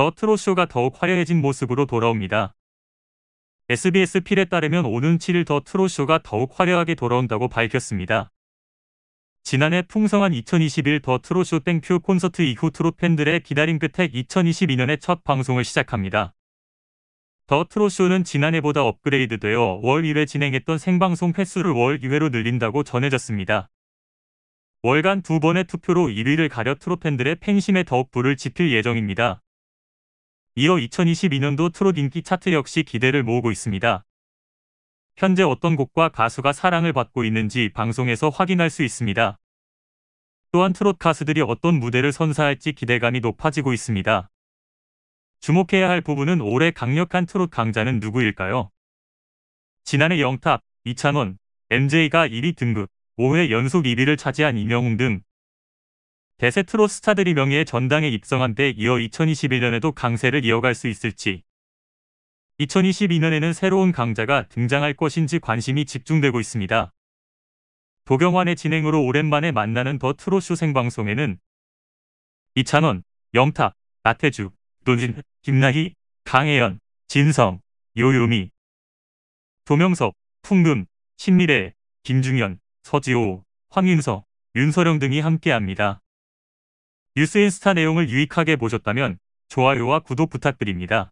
더 트롯쇼가 더욱 화려해진 모습으로 돌아옵니다. SBS 필에 따르면 오는 7일 더 트롯쇼가 더욱 화려하게 돌아온다고 밝혔습니다. 지난해 풍성한 2021 더 트롯쇼 땡큐 콘서트 이후 트롯 팬들의 기다림 끝에 2 0 2 2년에첫 방송을 시작합니다. 더 트롯쇼는 지난해보다 업그레이드되어 월 1회 진행했던 생방송 횟수를 월 2회로 늘린다고 전해졌습니다. 월간 두 번의 투표로 1위를 가려 트롯 팬들의 팬심에 더욱 불을 지필 예정입니다. 이어 2022년도 트롯 인기 차트 역시 기대를 모으고 있습니다. 현재 어떤 곡과 가수가 사랑을 받고 있는지 방송에서 확인할 수 있습니다. 또한 트롯 가수들이 어떤 무대를 선사할지 기대감이 높아지고 있습니다. 주목해야 할 부분은 올해 강력한 트롯 강자는 누구일까요? 지난해 영탑, 이찬원, MJ가 1위 등급, 5회 연속 1위를 차지한 이명웅 등 대세트로 스타들이 명예의 전당에 입성한 데 이어 2021년에도 강세를 이어갈 수 있을지 2022년에는 새로운 강자가 등장할 것인지 관심이 집중되고 있습니다. 도경환의 진행으로 오랜만에 만나는 더 트롯쇼 생방송에는 이찬원, 영탁, 나태주, 노진, 김나희, 강혜연, 진성, 요요미, 조명섭, 풍금, 신미래, 김중현, 서지호, 황윤서, 윤서령 등이 함께합니다. 뉴스인스타 내용을 유익하게 보셨다면 좋아요와 구독 부탁드립니다.